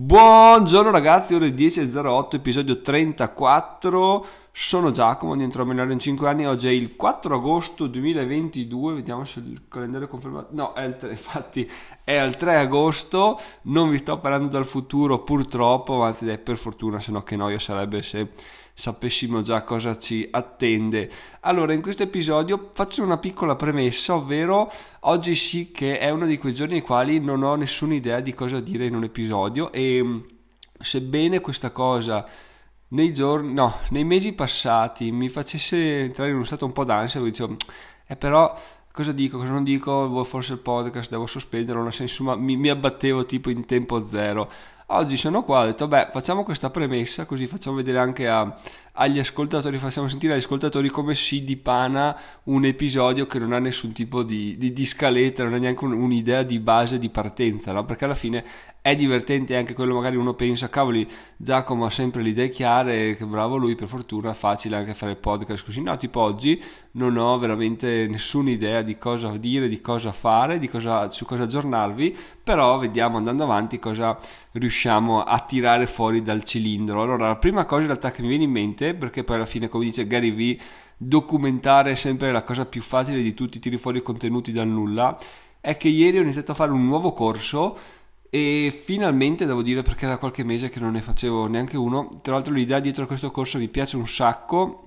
Buongiorno ragazzi, ore 10.08, episodio 34. Sono Giacomo, dentro a Milano in 5 anni. Oggi è il 4 agosto 2022. Vediamo se il calendario è confermato. No, è 3, infatti è al 3 agosto. Non vi sto parlando dal futuro, purtroppo, anzi, è per fortuna, se no che noia sarebbe se sapessimo già cosa ci attende. Allora, in questo episodio faccio una piccola premessa, ovvero oggi sì che è uno di quei giorni nei quali non ho nessuna idea di cosa dire in un episodio e mm, sebbene questa cosa nei giorni, no, nei mesi passati mi facesse entrare in uno stato un po' d'ansia, dove dicevo, mm, eh però cosa dico, cosa non dico, forse il podcast devo sospendere, non ha senso, ma mi, mi abbattevo tipo in tempo zero. Oggi sono qua, ho detto beh facciamo questa premessa così facciamo vedere anche a, agli ascoltatori, facciamo sentire agli ascoltatori come si dipana un episodio che non ha nessun tipo di, di, di scaletta, non ha neanche un, un'idea di base di partenza, no? perché alla fine è divertente anche quello, magari uno pensa, cavoli, Giacomo ha sempre le idee chiare, che bravo lui, per fortuna, facile anche fare il podcast così. No, tipo oggi non ho veramente nessuna idea di cosa dire, di cosa fare, di cosa, su cosa aggiornarvi, però vediamo andando avanti cosa riusciamo a tirare fuori dal cilindro. Allora, la prima cosa in realtà che mi viene in mente facile, perché poi alla fine, come dice Gary Vee, documentare è sempre la cosa più facile di tutti, tiri fuori i contenuti dal nulla, è che ieri ho iniziato a fare un nuovo corso e finalmente devo dire perché era qualche mese che non ne facevo neanche uno, tra l'altro l'idea dietro a questo corso mi piace un sacco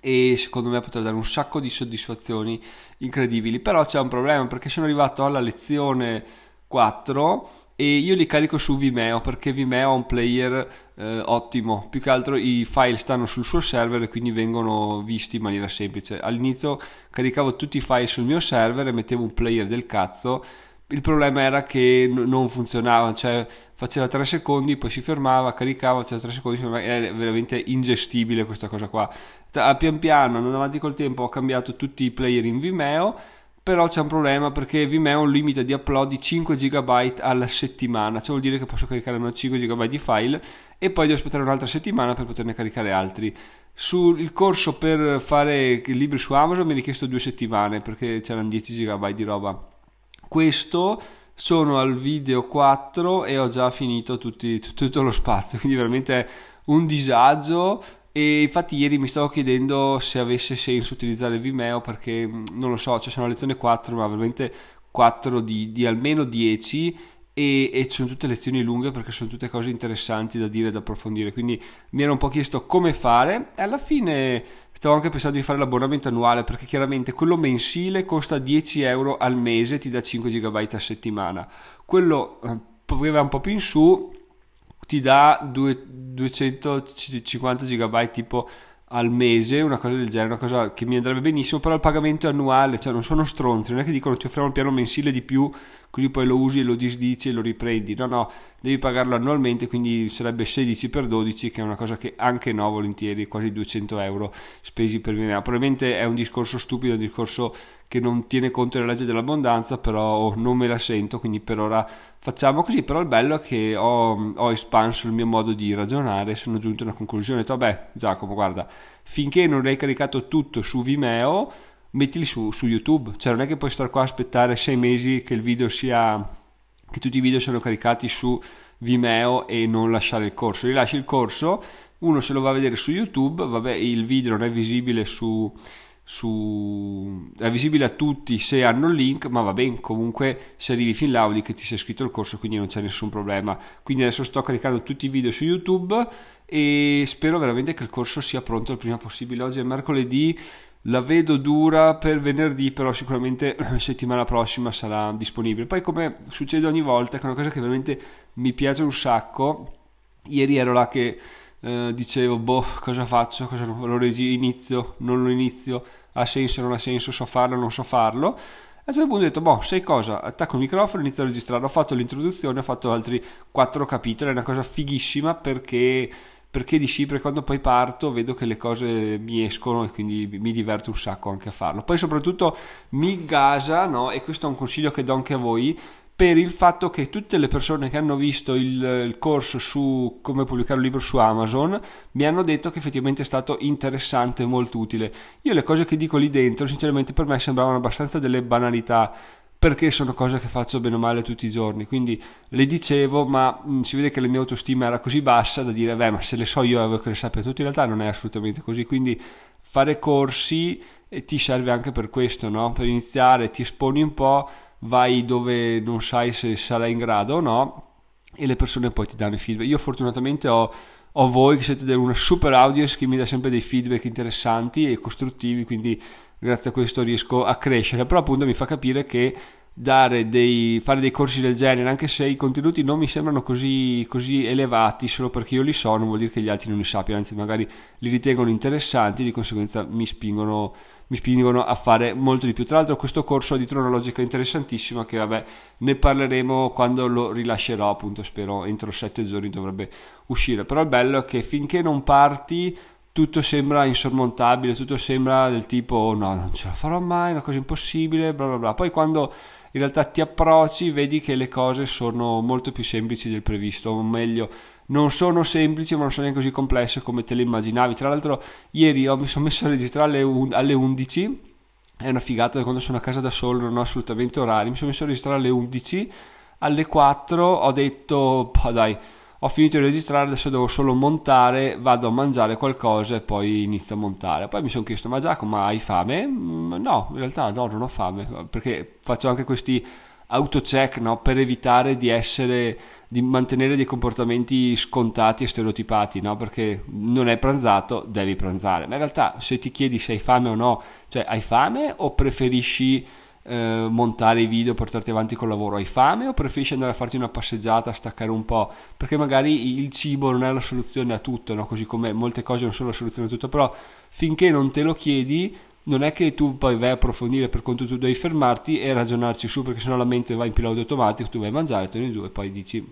e secondo me potrà dare un sacco di soddisfazioni incredibili, però c'è un problema perché sono arrivato alla lezione 4 e io li carico su Vimeo perché Vimeo ha un player eh, ottimo, più che altro i file stanno sul suo server e quindi vengono visti in maniera semplice. All'inizio caricavo tutti i file sul mio server e mettevo un player del cazzo il problema era che n- non funzionava, cioè faceva 3 secondi, poi si fermava, caricava, faceva 3 secondi, era veramente ingestibile questa cosa qua. Tra, pian piano, andando avanti col tempo, ho cambiato tutti i player in Vimeo però c'è un problema perché Vimeo ha un limite di upload di 5 GB alla settimana, cioè vuol dire che posso caricare almeno 5 GB di file e poi devo aspettare un'altra settimana per poterne caricare altri. Sul corso per fare libri su Amazon mi è richiesto due settimane perché c'erano 10 GB di roba. Questo sono al video 4 e ho già finito tutti, tutto lo spazio, quindi veramente è un disagio e infatti ieri mi stavo chiedendo se avesse senso utilizzare Vimeo perché mm, non lo so, cioè sono lezione 4, ma veramente 4 di, di almeno 10 e, e, sono tutte lezioni lunghe perché sono tutte cose interessanti da dire e da approfondire. Quindi mi ero un po' chiesto come fare e alla fine stavo anche pensando di fare l'abbonamento annuale perché chiaramente quello mensile costa 10 euro al mese e ti dà 5 GB a settimana. Quello eh, un po' più in su ti dà 250 GB tipo al mese, una cosa del genere, una cosa che mi andrebbe benissimo, però il pagamento è annuale, cioè non sono stronzi, non è che dicono ti offriamo un piano mensile di più, così poi lo usi e lo disdici e lo riprendi, no no, devi pagarlo annualmente, quindi sarebbe 16 per 12, che è una cosa che anche no, volentieri, quasi 200 euro spesi per VMA, probabilmente è un discorso stupido, un discorso che non tiene conto della legge dell'abbondanza, però oh, non me la sento, quindi per ora facciamo così, però il bello è che ho, ho, espanso il mio modo di ragionare, e sono giunto a una conclusione, ho detto, vabbè Giacomo guarda, finché non hai caricato tutto su Vimeo, mettili su, su YouTube, cioè non è che puoi stare qua a aspettare sei mesi che il video sia, che tutti i video siano caricati su Vimeo e non lasciare il corso, rilasci il corso, uno se lo va a vedere su YouTube, vabbè il video non è visibile su su... è visibile a tutti se hanno il link, ma va bene, comunque se arrivi fin l'audi che ti sei iscritto al corso, quindi non c'è nessun problema. Quindi adesso sto caricando tutti i video su YouTube e spero veramente che il corso sia pronto il prima possibile. Oggi è mercoledì, la vedo dura per venerdì, però sicuramente settimana prossima sarà disponibile. Poi come succede ogni volta, che è una cosa che veramente mi piace un sacco, ieri ero là che eh, dicevo, boh, cosa faccio, cosa lo inizio, non lo inizio, ha senso, non ha senso, so farlo, non so farlo. A un certo punto ho detto, boh, sai cosa? Attacco il microfono, inizio a registrare. Ho fatto l'introduzione, ho fatto altri quattro capitoli, è una cosa fighissima perché, perché di Cipre quando poi parto vedo che le cose mi escono e quindi mi diverto un sacco anche a farlo. Poi soprattutto mi gasa, no? E questo è un consiglio che do anche a voi, per il fatto che tutte le persone che hanno visto il, il, corso su come pubblicare un libro su Amazon mi hanno detto che effettivamente è stato interessante e molto utile. Io le cose che dico lì dentro, sinceramente, per me sembravano abbastanza delle banalità perché sono cose che faccio bene o male tutti i giorni. Quindi le dicevo, ma mh, mm, si vede che la mia autostima era così bassa da dire, beh, ma se le so io avevo che le sappia tutti, in realtà non è assolutamente così. Quindi fare corsi eh, ti serve anche per questo, no? Per iniziare, ti esponi un po' vai dove non sai se sarai in grado o no e le persone poi ti danno i feedback. Io fortunatamente ho, ho voi che siete una super audience che mi dà sempre dei feedback interessanti e costruttivi, quindi grazie a questo riesco a crescere, però appunto mi fa capire che dei, fare dei corsi del genere, anche se i contenuti non mi sembrano così, così, elevati, solo perché io li so non vuol dire che gli altri non li sappiano, anzi magari li ritengono interessanti, di conseguenza mi spingono, mi spingono a fare molto di più. Tra l'altro questo corso ha dietro una logica interessantissima che vabbè ne parleremo quando lo rilascerò, appunto spero entro sette giorni dovrebbe uscire, però il bello è che finché non parti tutto sembra insormontabile, tutto sembra del tipo oh, no, non ce la farò mai, una cosa impossibile, bla bla bla. Poi quando in realtà ti approcci vedi che le cose sono molto più semplici del previsto, o meglio, non sono semplici ma non sono neanche così complesse come te le immaginavi. Tra l'altro ieri ho, mi sono messo a registrare alle 11, è una figata quando sono a casa da solo, non ho assolutamente orari, mi sono messo a registrare alle 11, alle 4 ho detto, dai ho finito di registrare, adesso devo solo montare, vado a mangiare qualcosa e poi inizio a montare. Poi mi sono chiesto, ma Giacomo, hai fame? Mm, no, in realtà no, non ho fame, perché faccio anche questi autocheck no? per evitare di essere di mantenere dei comportamenti scontati e stereotipati no? perché non hai pranzato devi pranzare ma in realtà se ti chiedi se hai fame o no cioè hai fame o preferisci eh, montare i video, portarti avanti col lavoro? Hai fame o preferisci andare a farti una passeggiata, staccare un po'? Perché magari il cibo non è la soluzione a tutto, no? così come molte cose non sono la soluzione a tutto, però finché non te lo chiedi non è che tu poi vai a approfondire per conto tu devi fermarti e ragionarci su perché sennò la mente va in pilota automatico, tu vai a mangiare, torni giù e poi dici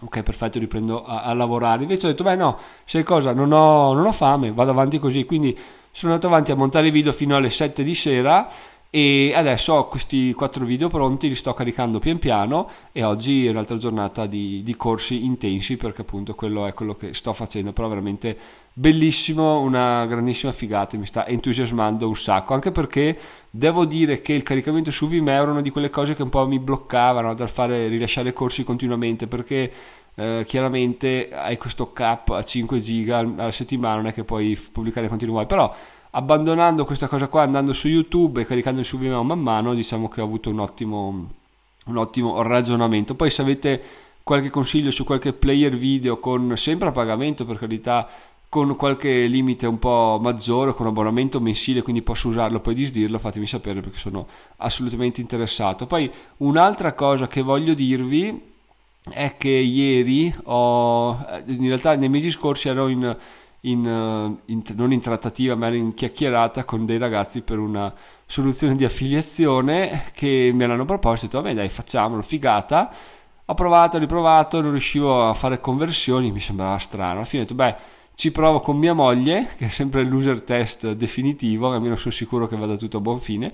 ok perfetto riprendo a, a, lavorare invece ho detto beh no sai cosa non ho, non ho, fame vado avanti così quindi sono andato avanti a montare i video fino alle 7 di sera e adesso ho questi quattro video pronti, li sto caricando pian piano e oggi è un'altra giornata di, di, corsi intensi perché appunto quello è quello che sto facendo, però veramente bellissimo, una grandissima figata, mi sta entusiasmando un sacco, anche perché devo dire che il caricamento su Vimeo era una di quelle cose che un po' mi bloccavano dal fare rilasciare corsi continuamente perché Uh, chiaramente hai questo cap a 5 giga alla settimana, non è che puoi pubblicare quanti ne vuoi, però abbandonando questa cosa qua, andando su YouTube e caricando il suo man mano, diciamo che ho avuto un ottimo, un ottimo ragionamento. Poi se avete qualche consiglio su qualche player video con sempre a pagamento per carità con qualche limite un po' maggiore con abbonamento mensile quindi posso usarlo poi disdirlo fatemi sapere perché sono assolutamente interessato poi un'altra cosa che voglio dirvi è che ieri ho in realtà nei mesi scorsi ero in in, eh, in, non in trattativa ma in chiacchierata con dei ragazzi per una soluzione di affiliazione che mi hanno proposto e ho detto vabbè dai facciamolo, figata ho provato, ho riprovato, non riuscivo a fare conversioni, mi sembrava strano alla fine ho detto beh ci provo con mia moglie che è sempre l'user test definitivo almeno sono sicuro che vada tutto a buon fine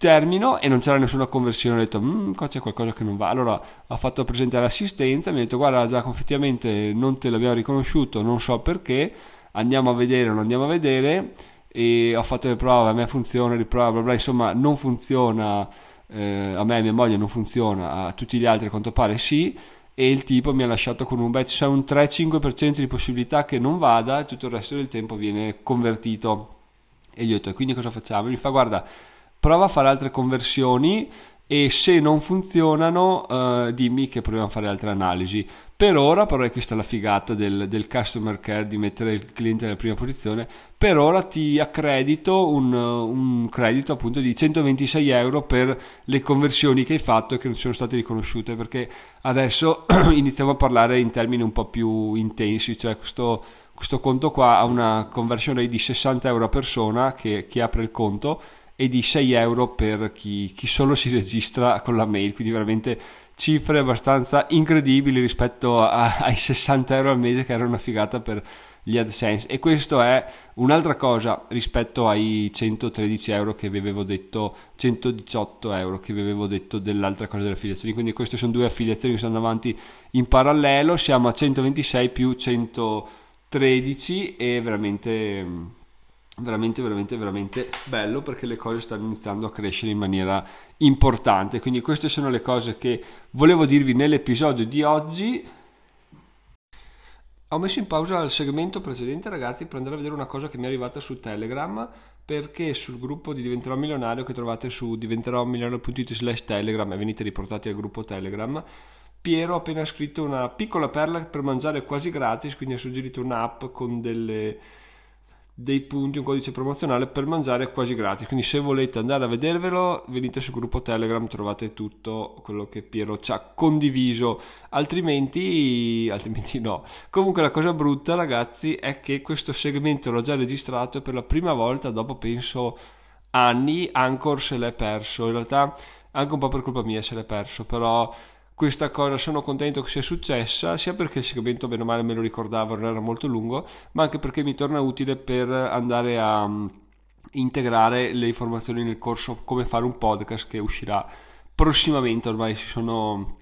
termino e non c'era nessuna conversione, ho detto mm, qua c'è qualcosa che non va, allora ho fatto presente all'assistenza, mi ha detto guarda Giacomo effettivamente non te l'abbiamo riconosciuto, non so perché, andiamo a vedere o non andiamo a vedere e ho fatto le prove, a me funziona, riprova, bla bla, insomma non funziona, eh, a me e a mia moglie non funziona, a tutti gli altri a quanto pare sì e il tipo mi ha lasciato con un beh c'è un 3-5% di possibilità che non vada e tutto il resto del tempo viene convertito e gli ho detto quindi cosa facciamo? E mi fa guarda prova a fare altre conversioni e se non funzionano eh, dimmi che proviamo a fare altre analisi. Per ora, però è questa la figata del, del, customer care, di mettere il cliente nella prima posizione, per ora ti accredito un, un credito appunto di 126 euro per le conversioni che hai fatto e che non sono state riconosciute, perché adesso iniziamo a parlare in termini un po' più intensi, cioè questo questo conto qua ha una conversione di 60 euro a persona che, che apre il conto e di 6 euro per chi, chi solo si registra con la mail, quindi veramente cifre abbastanza incredibili rispetto a, ai 60 euro al mese che era una figata per gli AdSense e questo è un'altra cosa rispetto ai 113 euro che vi avevo detto 118 euro che vi avevo detto dell'altra cosa delle affiliazioni quindi queste sono due affiliazioni che stanno avanti in parallelo siamo a 126 più 113 e veramente mm, veramente veramente veramente bello perché le cose stanno iniziando a crescere in maniera importante quindi queste sono le cose che volevo dirvi nell'episodio di oggi ho messo in pausa il segmento precedente ragazzi per andare a vedere una cosa che mi è arrivata su telegram perché sul gruppo di diventerò milionario che trovate su diventerò diventeròmilionario.it slash telegram e venite riportati al gruppo telegram Piero ha appena scritto una piccola perla per mangiare quasi gratis quindi ha suggerito un'app con delle dei punti, un codice promozionale per mangiare quasi gratis. Quindi se volete andare a vedervelo, venite sul gruppo Telegram, trovate tutto quello che Piero ci ha condiviso. Altrimenti, altrimenti no. Comunque la cosa brutta, ragazzi, è che questo segmento l'ho già registrato e per la prima volta dopo penso anni Anchor se l'è perso. In realtà anche un po' per colpa mia se l'è perso, però questa cosa sono contento che sia successa sia perché il segmento bene o male me lo ricordavo non era molto lungo ma anche perché mi torna utile per andare a mm, integrare le informazioni nel corso come fare un podcast che uscirà prossimamente ormai si sono,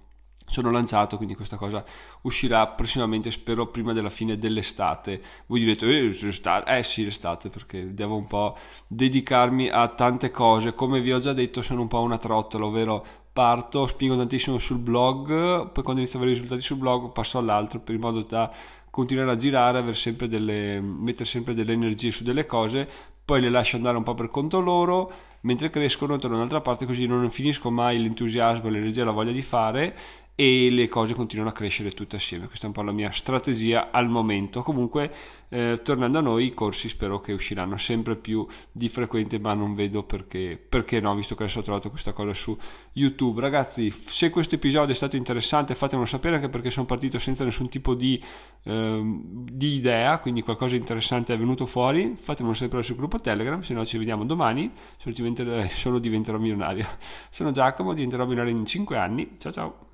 sono lanciato quindi questa cosa uscirà prossimamente spero prima della fine dell'estate voi direte eh, eh sì l'estate perché devo un po' dedicarmi a tante cose come vi ho già detto sono un po' una trottola ovvero parto, spiego tantissimo sul blog, poi quando inizio a avere risultati sul blog passo all'altro per in modo da continuare a girare, sempre delle, mettere sempre delle energie su delle cose, poi le lascio andare un po' per conto loro, mentre crescono torno da un'altra parte così non finisco mai l'entusiasmo, l'energia, la voglia di fare e le cose continuano a crescere tutte assieme. Questa è un po' la mia strategia al momento. Comunque, eh, tornando a noi, i corsi spero che usciranno sempre più di frequente, ma non vedo perché, perché no, visto che adesso ho trovato questa cosa su YouTube. Ragazzi, se questo episodio è stato interessante, fatemelo sapere anche perché sono partito senza nessun tipo di, eh, di idea, quindi qualcosa di interessante è venuto fuori. Fatemelo sapere sul gruppo Telegram, se no ci vediamo domani. Solo eh, solo diventerò milionario. Sono Giacomo, diventerò milionario in 5 anni. Ciao ciao.